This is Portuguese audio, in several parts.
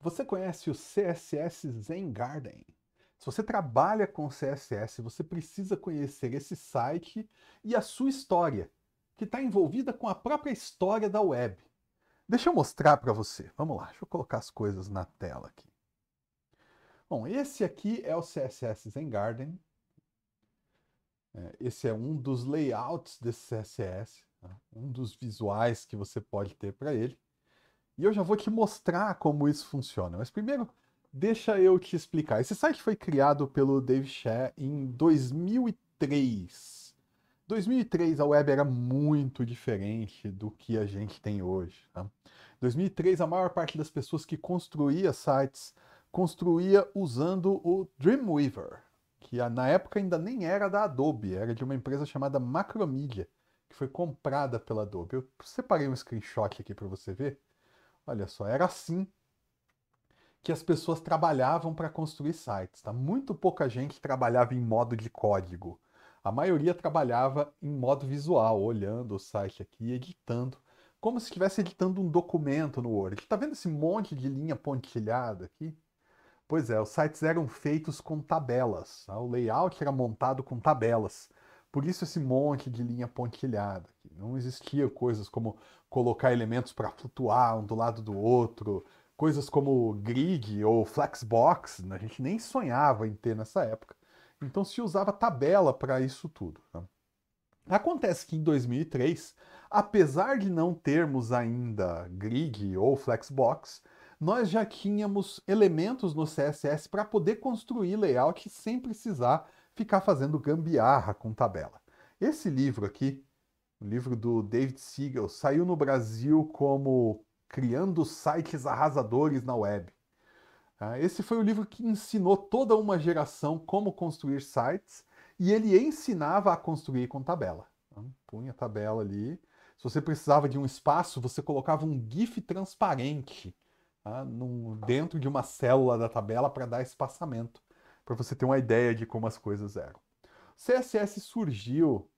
Você conhece o CSS Zen Garden? Se você trabalha com CSS, você precisa conhecer esse site e a sua história, que está envolvida com a própria história da web. Deixa eu mostrar para você. Vamos lá, deixa eu colocar as coisas na tela aqui. Bom, esse aqui é o CSS Zen Garden. É, esse é um dos layouts desse CSS, tá? um dos visuais que você pode ter para ele. E eu já vou te mostrar como isso funciona. Mas primeiro, deixa eu te explicar. Esse site foi criado pelo Dave Sher em 2003. 2003 a web era muito diferente do que a gente tem hoje. Tá? 2003 a maior parte das pessoas que construía sites construía usando o Dreamweaver, que na época ainda nem era da Adobe, era de uma empresa chamada Macromedia, que foi comprada pela Adobe. Eu separei um screenshot aqui para você ver. Olha só, era assim que as pessoas trabalhavam para construir sites. Tá? Muito pouca gente trabalhava em modo de código. A maioria trabalhava em modo visual, olhando o site aqui, editando, como se estivesse editando um documento no Word. Tá vendo esse monte de linha pontilhada aqui? Pois é, os sites eram feitos com tabelas. Tá? O layout era montado com tabelas. Por isso esse monte de linha pontilhada. Não existia coisas como colocar elementos para flutuar um do lado do outro, coisas como grid ou flexbox, a gente nem sonhava em ter nessa época. Então se usava tabela para isso tudo. Né? Acontece que em 2003, apesar de não termos ainda grid ou flexbox, nós já tínhamos elementos no CSS para poder construir layout sem precisar ficar fazendo gambiarra com tabela. Esse livro aqui o livro do David Siegel, saiu no Brasil como Criando Sites Arrasadores na Web. Ah, esse foi o livro que ensinou toda uma geração como construir sites e ele ensinava a construir com tabela. Então, punha a tabela ali. Se você precisava de um espaço, você colocava um GIF transparente tá? Num, dentro de uma célula da tabela para dar espaçamento, para você ter uma ideia de como as coisas eram. CSS surgiu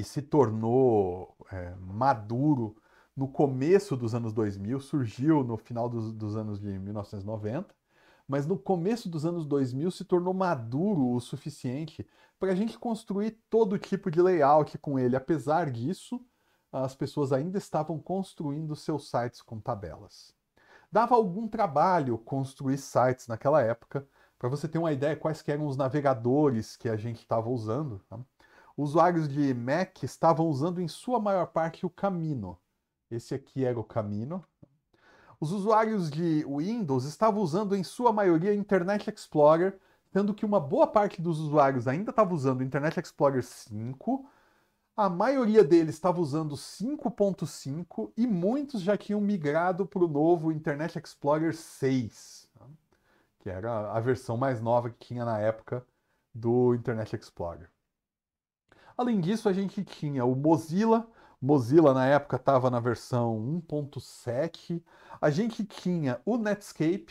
e se tornou é, maduro no começo dos anos 2000, surgiu no final dos, dos anos de 1990, mas no começo dos anos 2000 se tornou maduro o suficiente para a gente construir todo tipo de layout com ele. Apesar disso, as pessoas ainda estavam construindo seus sites com tabelas. Dava algum trabalho construir sites naquela época, para você ter uma ideia quais eram os navegadores que a gente estava usando. Tá? usuários de Mac estavam usando em sua maior parte o Camino. Esse aqui era o Camino. Os usuários de Windows estavam usando em sua maioria Internet Explorer, sendo que uma boa parte dos usuários ainda estava usando Internet Explorer 5. A maioria deles estava usando 5.5 e muitos já tinham migrado para o novo Internet Explorer 6, que era a versão mais nova que tinha na época do Internet Explorer. Além disso, a gente tinha o Mozilla. Mozilla na época estava na versão 1.7. A gente tinha o Netscape,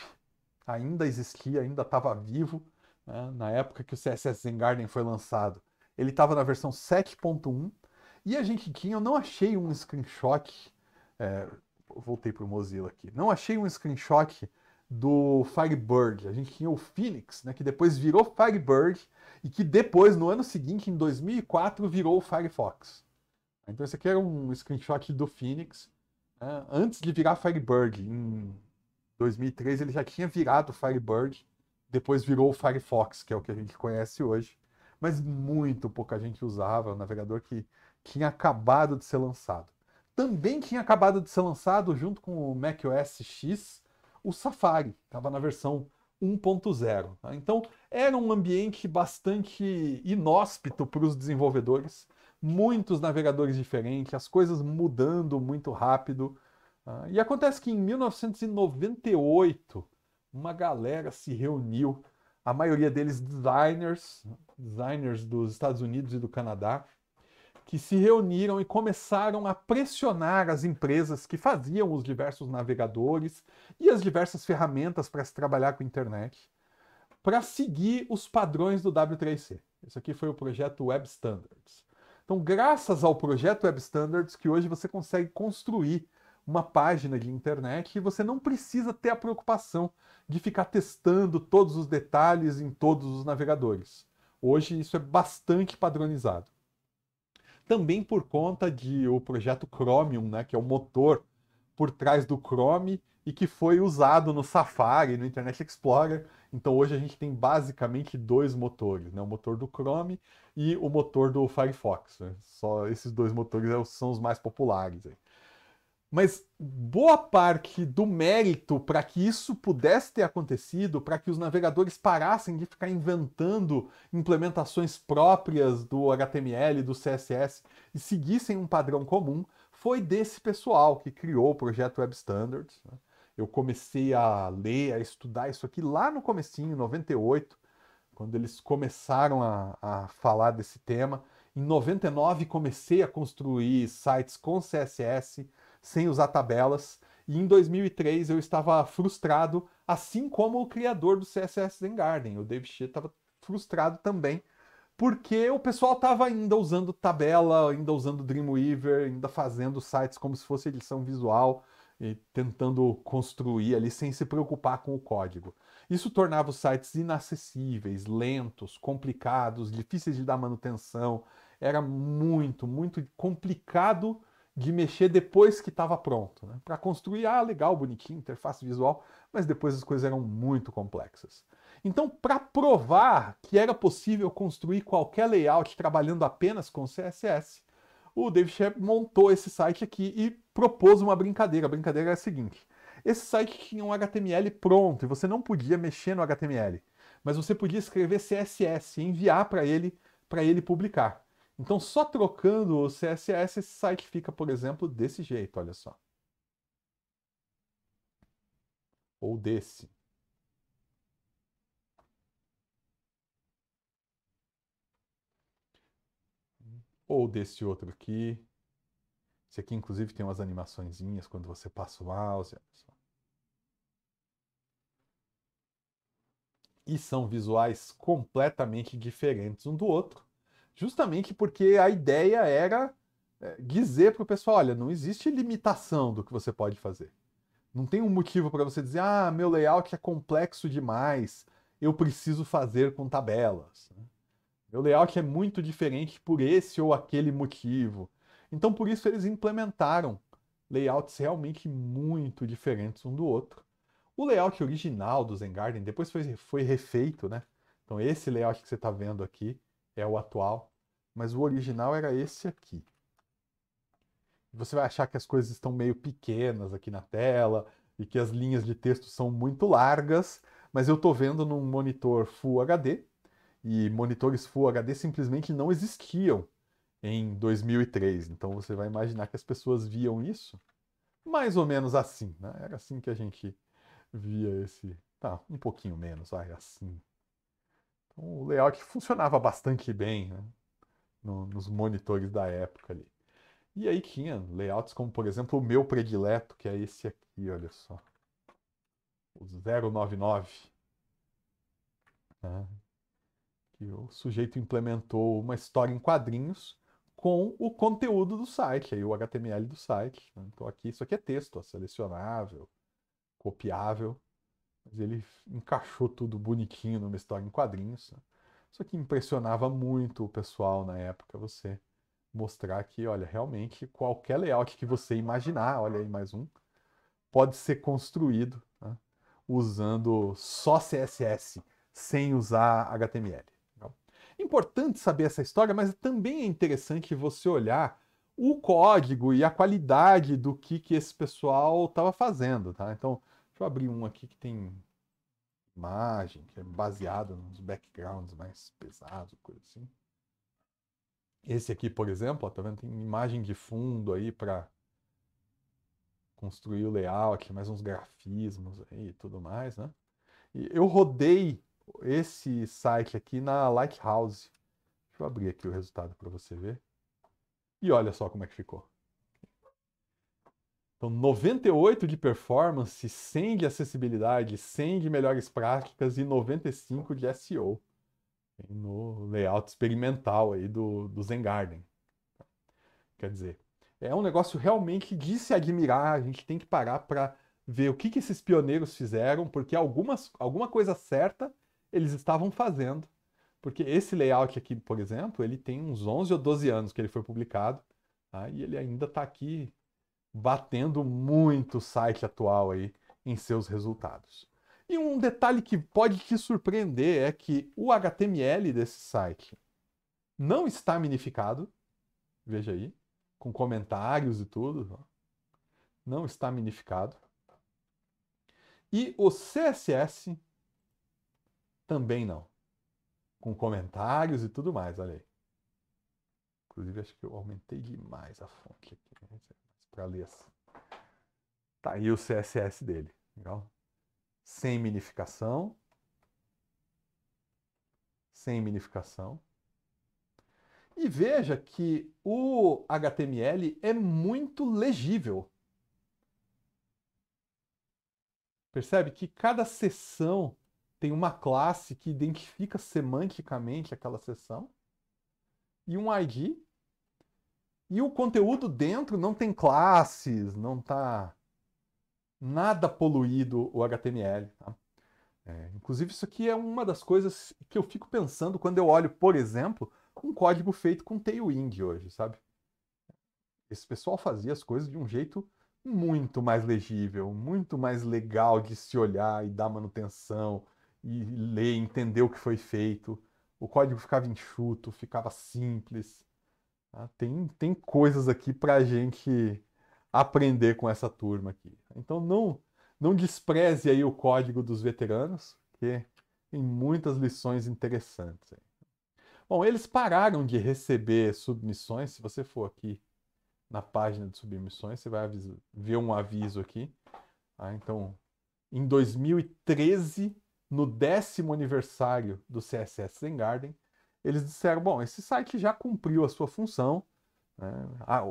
ainda existia, ainda estava vivo. Né? Na época que o CSS Garden foi lançado, ele estava na versão 7.1. E a gente tinha, eu não achei um screenshot. É, voltei para o Mozilla aqui. Não achei um screenshot do Firebird. A gente tinha o Phoenix, né, que depois virou Firebird e que depois, no ano seguinte, em 2004, virou o Firefox. Então esse aqui era um screenshot do Phoenix, né? antes de virar Firebird. Em 2003 ele já tinha virado Firebird, depois virou o Firefox, que é o que a gente conhece hoje. Mas muito pouca gente usava, o navegador que tinha acabado de ser lançado. Também tinha acabado de ser lançado, junto com o macOS X, o Safari. Estava na versão 1.0. Tá? Então, era um ambiente bastante inóspito para os desenvolvedores, muitos navegadores diferentes, as coisas mudando muito rápido. Tá? E acontece que em 1998, uma galera se reuniu, a maioria deles designers, designers dos Estados Unidos e do Canadá, que se reuniram e começaram a pressionar as empresas que faziam os diversos navegadores e as diversas ferramentas para se trabalhar com a internet para seguir os padrões do W3C. Isso aqui foi o projeto Web Standards. Então, graças ao projeto Web Standards, que hoje você consegue construir uma página de internet e você não precisa ter a preocupação de ficar testando todos os detalhes em todos os navegadores. Hoje isso é bastante padronizado também por conta de o projeto Chromium, né, que é o motor por trás do Chrome e que foi usado no Safari, no Internet Explorer. Então hoje a gente tem basicamente dois motores, né? o motor do Chrome e o motor do Firefox. Né? Só esses dois motores são os mais populares. Aí. Mas boa parte do mérito para que isso pudesse ter acontecido, para que os navegadores parassem de ficar inventando implementações próprias do HTML, do CSS e seguissem um padrão comum, foi desse pessoal que criou o projeto Web Standards. Né? Eu comecei a ler, a estudar isso aqui lá no comecinho, em 98, quando eles começaram a, a falar desse tema. Em 99 comecei a construir sites com CSS sem usar tabelas. E em 2003 eu estava frustrado, assim como o criador do CSS Zen Garden, o David Shea, estava frustrado também, porque o pessoal estava ainda usando tabela, ainda usando Dreamweaver, ainda fazendo sites como se fosse edição visual e tentando construir ali sem se preocupar com o código. Isso tornava os sites inacessíveis, lentos, complicados, difíceis de dar manutenção. Era muito, muito complicado de mexer depois que estava pronto. Né? Para construir, ah, legal, bonitinho, interface visual, mas depois as coisas eram muito complexas. Então, para provar que era possível construir qualquer layout trabalhando apenas com CSS, o Dave Shep montou esse site aqui e propôs uma brincadeira. A brincadeira era é a seguinte: esse site tinha um HTML pronto e você não podia mexer no HTML, mas você podia escrever CSS e enviar para ele para ele publicar. Então, só trocando o CSS, esse site fica, por exemplo, desse jeito, olha só. Ou desse. Ou desse outro aqui. Esse aqui, inclusive, tem umas animaçõezinhas quando você passa o mouse. E são visuais completamente diferentes um do outro justamente porque a ideia era é, dizer para o pessoal: olha, não existe limitação do que você pode fazer. Não tem um motivo para você dizer: ah, meu layout é complexo demais, eu preciso fazer com tabelas. Meu layout é muito diferente por esse ou aquele motivo. Então, por isso, eles implementaram layouts realmente muito diferentes um do outro. O layout original do Zen Garden depois foi, foi refeito, né? Então, esse layout que você está vendo aqui é o atual, mas o original era esse aqui. Você vai achar que as coisas estão meio pequenas aqui na tela e que as linhas de texto são muito largas, mas eu estou vendo num monitor Full HD e monitores Full HD simplesmente não existiam em 2003. Então você vai imaginar que as pessoas viam isso mais ou menos assim, né? Era assim que a gente via esse, tá, um pouquinho menos, vai, assim um então, layout que funcionava bastante bem né? no, nos monitores da época ali. E aí tinha layouts como, por exemplo, o meu predileto, que é esse aqui, olha só. O 099. Né? Que o sujeito implementou uma história em quadrinhos com o conteúdo do site, aí o HTML do site. Né? Então aqui, isso aqui é texto, ó, selecionável, copiável. Mas ele encaixou tudo bonitinho numa história em quadrinhos. Isso né? que impressionava muito o pessoal na época, você mostrar que, olha, realmente qualquer layout que você imaginar, olha aí mais um, pode ser construído né, usando só CSS, sem usar HTML. Importante saber essa história, mas também é interessante você olhar o código e a qualidade do que, que esse pessoal estava fazendo, tá? Então, Deixa eu abrir um aqui que tem imagem, que é baseado nos backgrounds mais pesados, coisa assim. Esse aqui, por exemplo, ó, tá vendo? Tem imagem de fundo aí para construir o layout, mais uns grafismos aí e tudo mais, né? E eu rodei esse site aqui na Lighthouse. Deixa eu abrir aqui o resultado para você ver. E olha só como é que ficou. Então, 98 de performance, 100 de acessibilidade, 100 de melhores práticas e 95 de SEO no layout experimental aí do, do Zen Garden. Quer dizer, é um negócio realmente de se admirar, a gente tem que parar para ver o que, que esses pioneiros fizeram, porque algumas, alguma coisa certa eles estavam fazendo. Porque esse layout aqui, por exemplo, ele tem uns 11 ou 12 anos que ele foi publicado, tá? e ele ainda está aqui batendo muito o site atual aí em seus resultados. E um detalhe que pode te surpreender é que o HTML desse site não está minificado. Veja aí, com comentários e tudo. Não está minificado. E o CSS também não. Com comentários e tudo mais, olha aí. Inclusive, acho que eu aumentei demais a fonte aqui. Né? Galias. Tá aí o CSS dele. Legal? Sem minificação. Sem minificação. E veja que o HTML é muito legível. Percebe que cada seção tem uma classe que identifica semanticamente aquela seção e um ID e o conteúdo dentro não tem classes, não tá nada poluído o HTML. Tá? É, inclusive, isso aqui é uma das coisas que eu fico pensando quando eu olho, por exemplo, um código feito com Tailwind hoje, sabe? Esse pessoal fazia as coisas de um jeito muito mais legível, muito mais legal de se olhar e dar manutenção e ler, entender o que foi feito. O código ficava enxuto, ficava simples. Ah, tem, tem coisas aqui para a gente aprender com essa turma aqui. Então não, não despreze aí o código dos veteranos, que tem muitas lições interessantes. Aí. Bom, eles pararam de receber submissões. Se você for aqui na página de submissões, você vai ver um aviso aqui. Ah, então, em 2013, no décimo aniversário do CSS Zen Garden, eles disseram: bom, esse site já cumpriu a sua função. Né? Ah,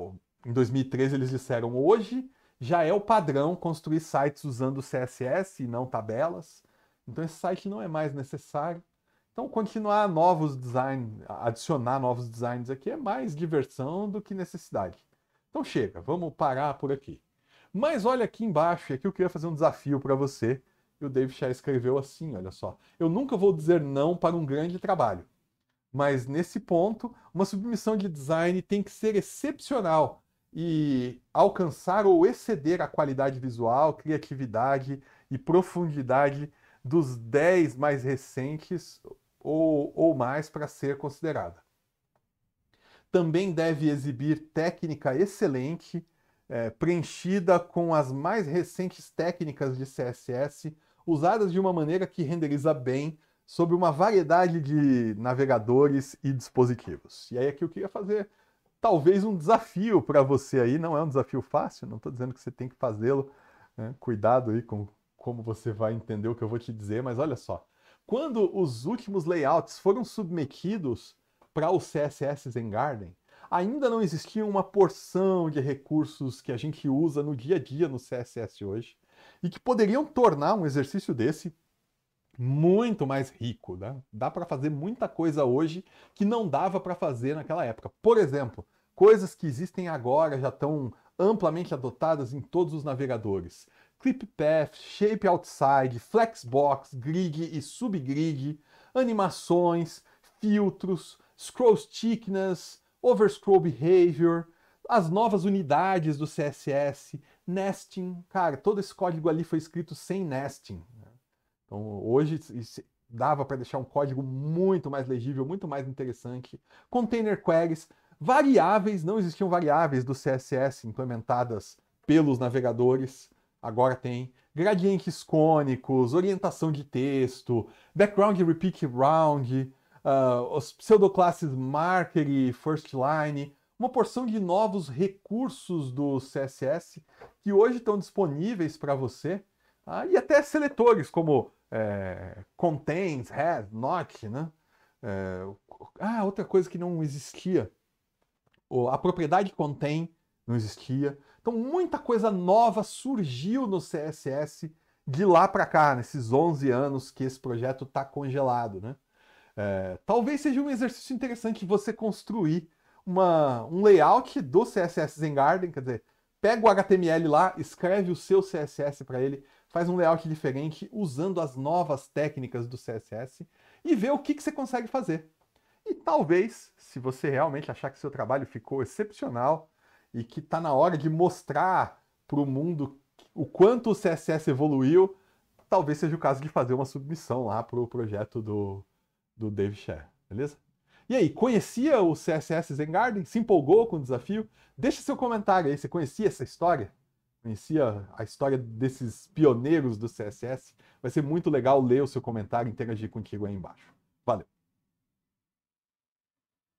em 2013 eles disseram: hoje já é o padrão construir sites usando CSS e não tabelas. Então esse site não é mais necessário. Então continuar novos designs, adicionar novos designs aqui é mais diversão do que necessidade. Então chega, vamos parar por aqui. Mas olha aqui embaixo, e aqui eu queria fazer um desafio para você. E o Dave já escreveu assim, olha só. Eu nunca vou dizer não para um grande trabalho. Mas nesse ponto, uma submissão de design tem que ser excepcional e alcançar ou exceder a qualidade visual, criatividade e profundidade dos 10 mais recentes ou, ou mais para ser considerada. Também deve exibir técnica excelente, é, preenchida com as mais recentes técnicas de CSS, usadas de uma maneira que renderiza bem, sobre uma variedade de navegadores e dispositivos. E aí aqui eu queria fazer talvez um desafio para você aí, não é um desafio fácil, não estou dizendo que você tem que fazê-lo, né? cuidado aí com como você vai entender o que eu vou te dizer, mas olha só. Quando os últimos layouts foram submetidos para o CSS Garden, ainda não existia uma porção de recursos que a gente usa no dia a dia no CSS hoje e que poderiam tornar um exercício desse muito mais rico. Né? Dá para fazer muita coisa hoje que não dava para fazer naquela época. Por exemplo, coisas que existem agora já estão amplamente adotadas em todos os navegadores. ClipPath, Shape Outside, Flexbox, Grid e Subgrid, animações, filtros, Scroll Thickness, Overscroll Behavior, as novas unidades do CSS, nesting. Cara, todo esse código ali foi escrito sem nesting. Então, hoje dava para deixar um código muito mais legível, muito mais interessante. Container queries, variáveis, não existiam variáveis do CSS implementadas pelos navegadores, agora tem gradientes cônicos, orientação de texto, background repeat round, uh, os pseudoclasses marker e line uma porção de novos recursos do CSS que hoje estão disponíveis para você, uh, e até seletores como é, contains, has, not, né? É, ah, outra coisa que não existia. A propriedade contém não existia. Então, muita coisa nova surgiu no CSS de lá para cá, nesses 11 anos que esse projeto está congelado. Né? É, talvez seja um exercício interessante você construir uma, um layout do CSS Zen Garden, quer dizer, pega o HTML lá, escreve o seu CSS para ele faz um layout diferente usando as novas técnicas do CSS e vê o que, que você consegue fazer. E talvez, se você realmente achar que seu trabalho ficou excepcional e que está na hora de mostrar para o mundo o quanto o CSS evoluiu, talvez seja o caso de fazer uma submissão lá para o projeto do, do Dave Sher, beleza? E aí, conhecia o CSS Zen Garden? Se empolgou com o desafio? Deixa seu comentário aí, você conhecia essa história? conhecia a história desses pioneiros do CSS. Vai ser muito legal ler o seu comentário e interagir contigo aí embaixo. Valeu!